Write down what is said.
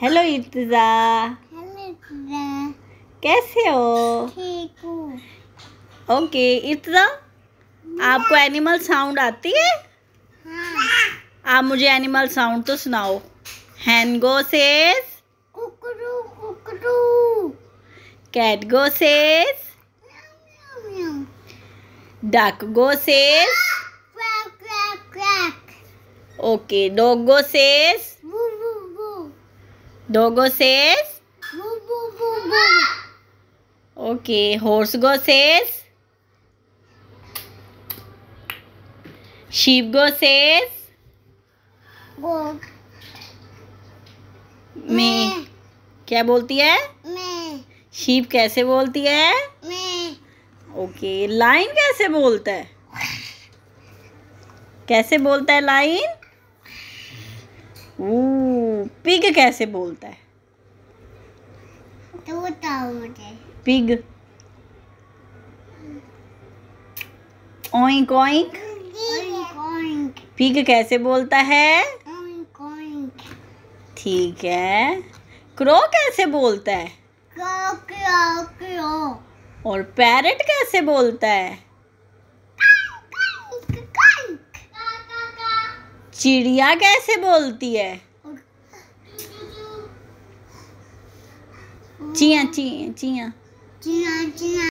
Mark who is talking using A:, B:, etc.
A: Hello इर्तजा कैसे हो ठीक ओके इर्तजा आपको एनिमल हाँ। साउंड आती है हाँ। आप मुझे एनिमल साउंड तो सुनाओ हैंगो सेज कुकरू कुकरू cat go says duck go says okay dog go says Dogo says Okay, horse go says sheep go says go मैं क्या बोलती है मैं शीप कैसे बोलती है मैं ओके लाइन कैसे बोलता है कैसे बोलता है लाइन पिग कैसे बोलता है तो पिग ओइंक ओइंक पिग कैसे बोलता है ठीक है क्रो कैसे बोलता है क्रो क्रो क्रो और पैरट कैसे बोलता है चिड़िया कैसे बोलती है 金呀金呀金呀金呀金呀。